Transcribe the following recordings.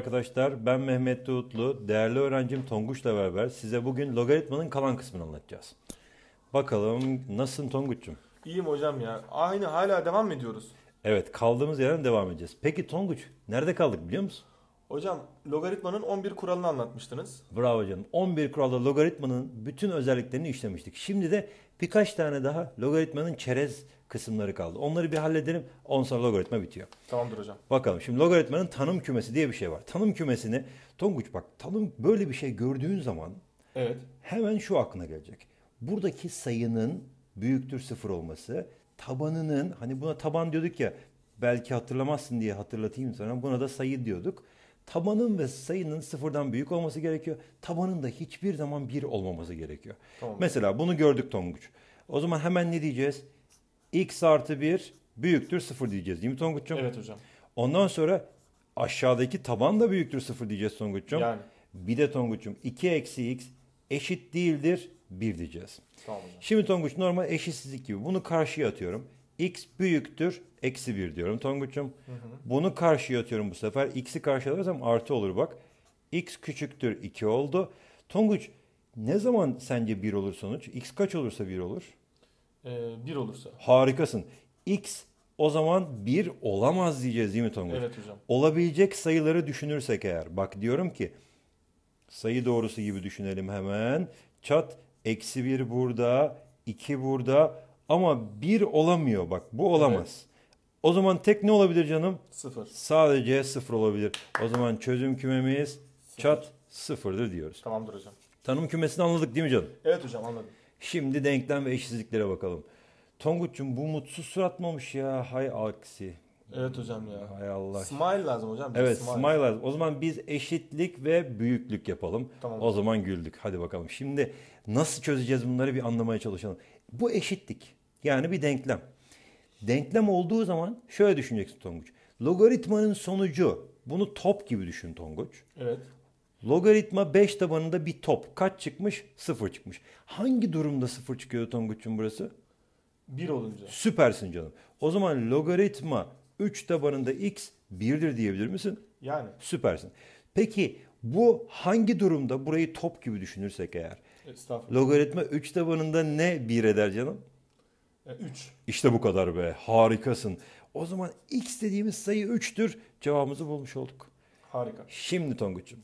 arkadaşlar. Ben Mehmet Doğutlu. Değerli öğrencim Tonguç'la beraber size bugün logaritmanın kalan kısmını anlatacağız. Bakalım nasılsın Tonguç'cum? İyiyim hocam ya. Aynı hala devam mı ediyoruz? Evet kaldığımız yerden devam edeceğiz. Peki Tonguç nerede kaldık biliyor musun? Hocam logaritmanın 11 kuralını anlatmıştınız. Bravo canım. 11 kuralda logaritmanın bütün özelliklerini işlemiştik. Şimdi de birkaç tane daha logaritmanın çerez kısımları kaldı. Onları bir halledelim. Ondan sonra logaritma bitiyor. Tamamdır hocam. Bakalım şimdi logaritmanın tanım kümesi diye bir şey var. Tanım kümesini Tonguç bak tanım böyle bir şey gördüğün zaman evet. hemen şu aklına gelecek. Buradaki sayının büyüktür sıfır olması tabanının hani buna taban diyorduk ya belki hatırlamazsın diye hatırlatayım sana buna da sayı diyorduk tabanın ve sayının sıfırdan büyük olması gerekiyor. Tabanın da hiçbir zaman bir olmaması gerekiyor. Tamam. Mesela bunu gördük Tonguç. O zaman hemen ne diyeceğiz? X artı bir büyüktür sıfır diyeceğiz değil mi Tonguç'cum? Evet hocam. Ondan sonra aşağıdaki taban da büyüktür sıfır diyeceğiz Tonguç'cum. Yani. Bir de Tonguç'cum 2 eksi x eşit değildir 1 diyeceğiz. Tamam hocam. Şimdi Tonguç normal eşitsizlik gibi bunu karşıya atıyorum. x büyüktür Eksi bir diyorum Tonguç'um. Bunu karşıya atıyorum bu sefer. X'i karşıya atarsam artı olur bak. X küçüktür 2 oldu. Tonguç ne zaman sence 1 olur sonuç? X kaç olursa 1 olur? 1 ee, olursa. Harikasın. X o zaman 1 olamaz diyeceğiz değil mi Tonguç? Evet hocam. Olabilecek sayıları düşünürsek eğer. Bak diyorum ki sayı doğrusu gibi düşünelim hemen. Çat eksi 1 burada, 2 burada ama 1 olamıyor. Bak bu olamaz. Evet. O zaman tek ne olabilir canım? Sıfır. Sadece sıfır olabilir. O zaman çözüm kümemiz çat sıfırdır diyoruz. Tamamdır hocam. Tanım kümesini anladık değil mi canım? Evet hocam anladım. Şimdi denklem ve eşitsizliklere bakalım. Tonguç'um bu mutsuz surat mı olmuş ya? Hay aksi. Evet hocam ya. Hay Allah. Smile lazım hocam. Bize evet smile. smile lazım. O zaman biz eşitlik ve büyüklük yapalım. Tamam. O zaman güldük. Hadi bakalım. Şimdi nasıl çözeceğiz bunları bir anlamaya çalışalım. Bu eşitlik. Yani bir denklem. Denklem olduğu zaman şöyle düşüneceksin Tonguç. Logaritmanın sonucu bunu top gibi düşün Tonguç. Evet. Logaritma 5 tabanında bir top. Kaç çıkmış? 0 çıkmış. Hangi durumda 0 çıkıyor Tonguç'un burası? 1 olunca. Süpersin canım. O zaman logaritma 3 tabanında x 1'dir diyebilir misin? Yani. Süpersin. Peki bu hangi durumda burayı top gibi düşünürsek eğer? Estağfurullah. Logaritma 3 tabanında ne 1 eder canım? 3. E, işte bu kadar be. Harikasın. O zaman x dediğimiz sayı 3'tür. Cevabımızı bulmuş olduk. Harika. Şimdi Tonguç'um.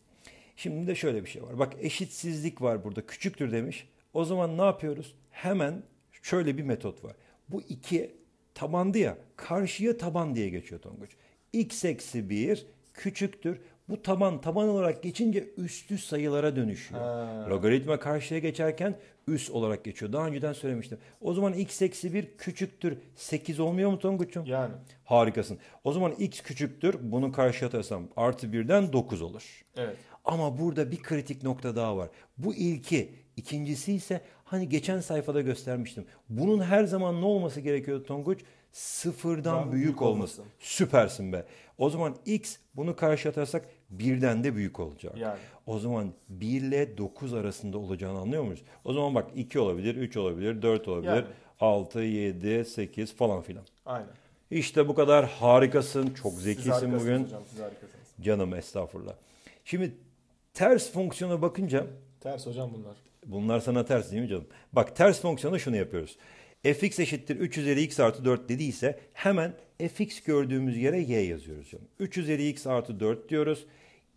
Şimdi de şöyle bir şey var. Bak eşitsizlik var burada. Küçüktür demiş. O zaman ne yapıyoruz? Hemen şöyle bir metot var. Bu 2 tabandı ya. Karşıya taban diye geçiyor Tonguç. x eksi 1 küçüktür. Bu taban taban olarak geçince üstü sayılara dönüşüyor. Ha. Logaritma karşıya geçerken üst olarak geçiyor. Daha önceden söylemiştim. O zaman x eksi 1 küçüktür. 8 olmuyor mu Tonguç'um? Yani. Harikasın. O zaman x küçüktür. Bunu karşıya atarsam artı 1'den 9 olur. Evet. Ama burada bir kritik nokta daha var. Bu ilki. ikincisi ise hani geçen sayfada göstermiştim. Bunun her zaman ne olması gerekiyor Tonguç? sıfırdan ben büyük, büyük olması. Süpersin be. O zaman x bunu karşılatarsak birden de büyük olacak. Yani. O zaman 1 ile 9 arasında olacağını anlıyor muyuz? O zaman bak 2 olabilir, 3 olabilir, 4 olabilir, yani. 6, 7, 8 falan filan. Aynen. İşte bu kadar harikasın, çok zekisin siz bugün. Hocam, siz harikasınız. Canım estağfurullah. Şimdi ters fonksiyona bakınca... Ters hocam bunlar. Bunlar sana ters değil mi canım? Bak ters fonksiyona şunu yapıyoruz fx eşittir 3 üzeri x artı 4 dediyse hemen fx gördüğümüz yere y yazıyoruz. Canım. 3 üzeri x artı 4 diyoruz.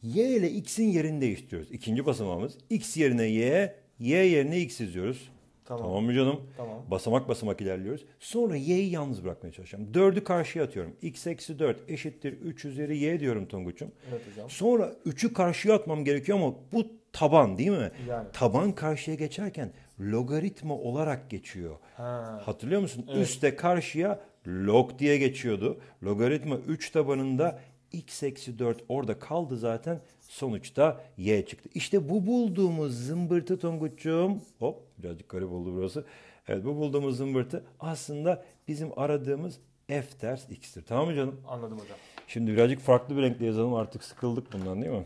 y ile x'in yerini değiştiriyoruz. İkinci basamağımız x yerine y, y yerine x yazıyoruz. Tamam. tamam mı canım? Tamam. Basamak basamak ilerliyoruz. Sonra y'yi yalnız bırakmaya çalışacağım. 4'ü karşıya atıyorum. x eksi 4 eşittir 3 üzeri y diyorum Tonguç'um. Evet hocam. Sonra 3'ü karşıya atmam gerekiyor ama bu taban değil mi? Yani. Taban karşıya geçerken logaritma olarak geçiyor. Ha. Hatırlıyor musun? Evet. Üste karşıya log diye geçiyordu. Logaritma 3 tabanında x eksi 4 orada kaldı zaten. Sonuçta y çıktı. İşte bu bulduğumuz zımbırtı Tonguç'um. Hop birazcık garip oldu burası. Evet bu bulduğumuz zımbırtı aslında bizim aradığımız f ters x'tir. Tamam mı canım? Anladım hocam. Şimdi birazcık farklı bir renkle yazalım artık sıkıldık bundan değil mi?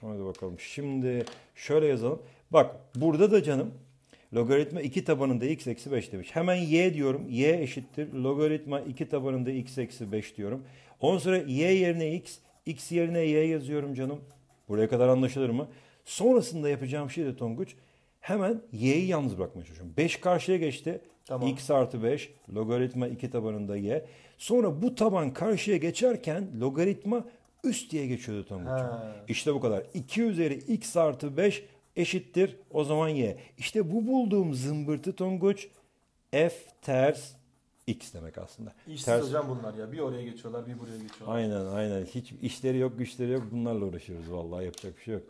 Hadi bakalım. Şimdi şöyle yazalım. Bak burada da canım Logaritma 2 tabanında x eksi 5 demiş. Hemen y diyorum. Y eşittir. Logaritma 2 tabanında x eksi 5 diyorum. Ondan sonra y yerine x, x yerine y yazıyorum canım. Buraya kadar anlaşılır mı? Sonrasında yapacağım şey de Tonguç. Hemen y'yi yalnız bırakmaya çalışıyorum. 5 karşıya geçti. Tamam. x artı 5 logaritma 2 tabanında y. Sonra bu taban karşıya geçerken logaritma üst diye geçiyordu Tonguç. İşte bu kadar. 2 üzeri x artı 5 eşittir o zaman y. İşte bu bulduğum zımbırtı tonguç f ters x demek aslında. İşsiz ters... hocam bunlar ya. Bir oraya geçiyorlar bir buraya geçiyorlar. Aynen aynen. Hiç işleri yok güçleri yok. Bunlarla uğraşıyoruz vallahi yapacak bir şey yok.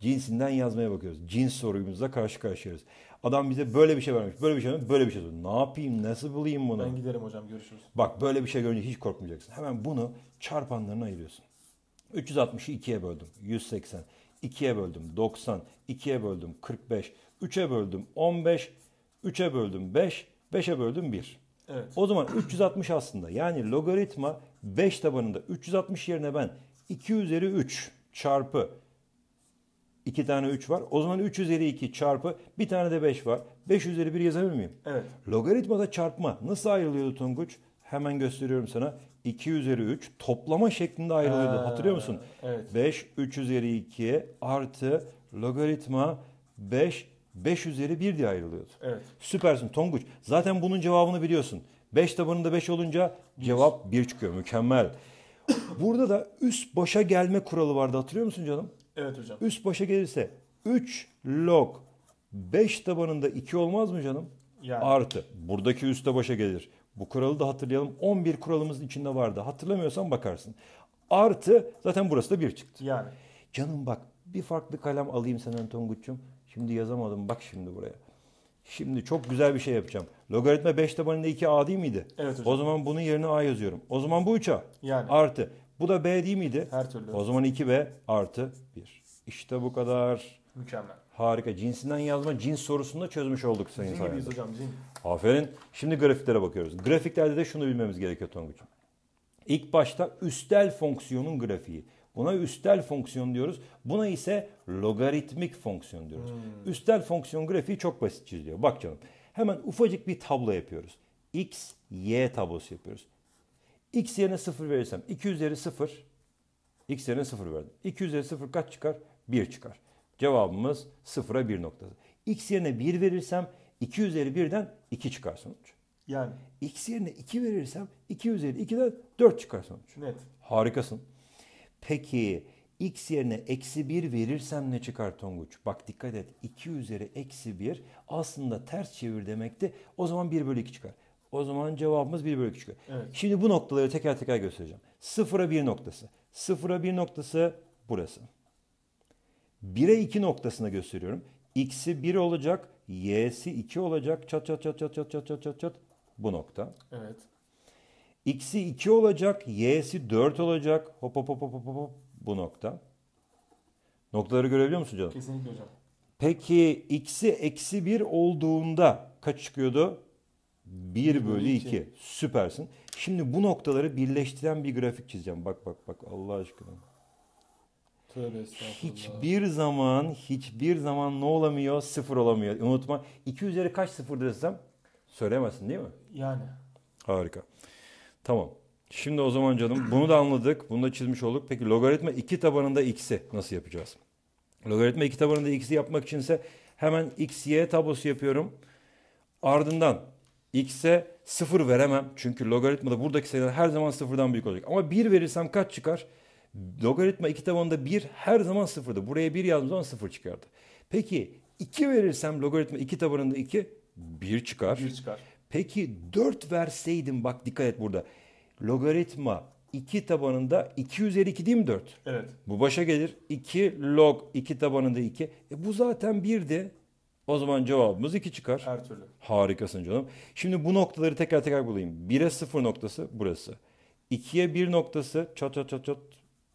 Cinsinden yazmaya bakıyoruz. Cins sorumuzla karşı karşıyayız. Adam bize böyle bir şey vermiş, böyle bir şey vermiş, böyle bir şey vermiş. Ne yapayım, nasıl bulayım bunu? Ben giderim hocam, görüşürüz. Bak böyle bir şey görünce hiç korkmayacaksın. Hemen bunu çarpanlarına ayırıyorsun. 360'ı 2'ye böldüm. 180. 2'ye böldüm 90, 2'ye böldüm 45, 3'e böldüm 15, 3'e böldüm 5, 5'e böldüm 1. Evet. O zaman 360 aslında yani logaritma 5 tabanında 360 yerine ben 2 üzeri 3 çarpı 2 tane 3 var. O zaman 3 üzeri 2 çarpı bir tane de 5 var. 5 üzeri 1 yazabilir miyim? Evet. Logaritmada çarpma nasıl ayrılıyordu Tonguç? Hemen gösteriyorum sana. 2 üzeri 3 toplama şeklinde ayrılıyordu. Ha, Hatırlıyor musun? Evet. 5 3 üzeri 2 artı logaritma 5 5 üzeri 1 diye ayrılıyordu. Evet. Süpersin Tonguç. Zaten bunun cevabını biliyorsun. 5 tabanında 5 olunca cevap 1 çıkıyor. Mükemmel. Burada da üst başa gelme kuralı vardı. Hatırlıyor musun canım? Evet hocam. Üst başa gelirse 3 log 5 tabanında 2 olmaz mı canım? Yani. Artı. Buradaki üste başa gelir. Bu kuralı da hatırlayalım. 11 kuralımızın içinde vardı. Hatırlamıyorsan bakarsın. Artı zaten burası da bir çıktı. Yani. Canım bak bir farklı kalem alayım senden Tonguç'cum. Şimdi yazamadım bak şimdi buraya. Şimdi çok güzel bir şey yapacağım. Logaritma 5 tabanında 2a değil miydi? Evet hocam. O zaman bunun yerine a yazıyorum. O zaman bu 3a. Yani. Artı. Bu da b değil miydi? Her türlü. O zaman 2b artı 1. İşte bu kadar. Mükemmel. Harika. Cinsinden yazma, cins sorusunu da çözmüş olduk Sayın Cin hocam, cin. Aferin. Şimdi grafiklere bakıyoruz. Grafiklerde de şunu bilmemiz gerekiyor Tonguç'um. İlk başta üstel fonksiyonun grafiği. Buna üstel fonksiyon diyoruz. Buna ise logaritmik fonksiyon diyoruz. Hmm. Üstel fonksiyon grafiği çok basit çiziliyor. Bak canım. Hemen ufacık bir tablo yapıyoruz. X, Y tablosu yapıyoruz. X yerine 0 verirsem 2 üzeri 0 X yerine 0 verdim. 2 üzeri 0 kaç çıkar? 1 çıkar. Cevabımız 0'a 1 noktası. X yerine 1 verirsem 2 üzeri 1'den 2 çıkar sonuç. Yani. X yerine 2 verirsem 2 üzeri 2'den 4 çıkar sonuç. Net. Harikasın. Peki x yerine eksi 1 verirsem ne çıkar Tonguç? Bak dikkat et 2 üzeri eksi 1 aslında ters çevir demekti. O zaman 1 bölü 2 çıkar. O zaman cevabımız 1 bölü 2 çıkar. Evet. Şimdi bu noktaları teker teker göstereceğim. 0'a 1 noktası. 0'a 1 noktası burası. 1'e 2 noktasına gösteriyorum. X'i 1 olacak, Y'si 2 olacak. Çat çat çat çat çat çat çat çat çat. Bu nokta. Evet. X'i 2 olacak, Y'si 4 olacak. Hop hop hop hop hop Bu nokta. Noktaları görebiliyor musun canım? Kesinlikle hocam. Peki x'i eksi 1 olduğunda kaç çıkıyordu? 1 bölü 2. Süpersin. Şimdi bu noktaları birleştiren bir grafik çizeceğim. Bak bak bak Allah aşkına. Tövbe hiçbir zaman hiçbir zaman ne olamıyor? Sıfır olamıyor. Unutma. 2 üzeri kaç sıfır desem söyleyemezsin, değil mi? Yani. Harika. Tamam. Şimdi o zaman canım bunu da anladık. Bunu da çizmiş olduk. Peki logaritma 2 tabanında x'i nasıl yapacağız? Logaritma 2 tabanında x'i yapmak içinse hemen x, y tablosu yapıyorum. Ardından x'e 0 veremem. Çünkü logaritmada buradaki sayılar her zaman sıfırdan büyük olacak. Ama 1 verirsem kaç çıkar? Logaritma iki tabanında 1 her zaman sıfırdı. Buraya 1 yazdığım zaman 0 çıkardı. Peki 2 verirsem logaritma 2 tabanında 2 1 çıkar. 1 çıkar. Peki 4 verseydim bak dikkat et burada. Logaritma 2 tabanında 2 üzeri 2 değil mi 4? Evet. Bu başa gelir. 2 log 2 tabanında 2. E bu zaten 1'di. O zaman cevabımız 2 çıkar. Her türlü. Harikasın canım. Şimdi bu noktaları tekrar tekrar bulayım. 1'e 0 noktası burası. 2'ye 1 noktası çat çat çat çat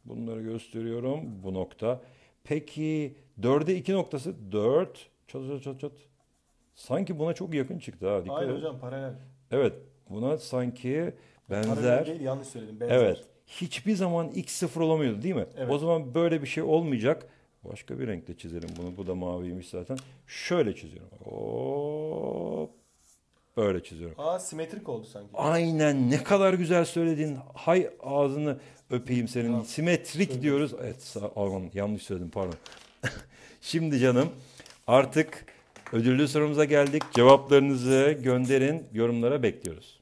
Bunları gösteriyorum. Bu nokta. Peki 4'e 2 noktası 4. Çat çat çat çat. Sanki buna çok yakın çıktı ha. Dikkat Hayır edin. hocam paralel. Evet buna sanki benzer. Paralel değil yanlış söyledim. Benzer. Evet. Hiçbir zaman x sıfır olamıyordu değil mi? Evet. O zaman böyle bir şey olmayacak. Başka bir renkte çizelim bunu. Bu da maviymiş zaten. Şöyle çiziyorum. Oo Böyle çiziyorum. Aa simetrik oldu sanki. Aynen ne kadar güzel söyledin. Hay ağzını öpeyim senin. Ha. Simetrik Söyle. diyoruz. Evet sağ, aman, yanlış söyledim pardon. Şimdi canım artık ödüllü sorumuza geldik. Cevaplarınızı gönderin. Yorumlara bekliyoruz.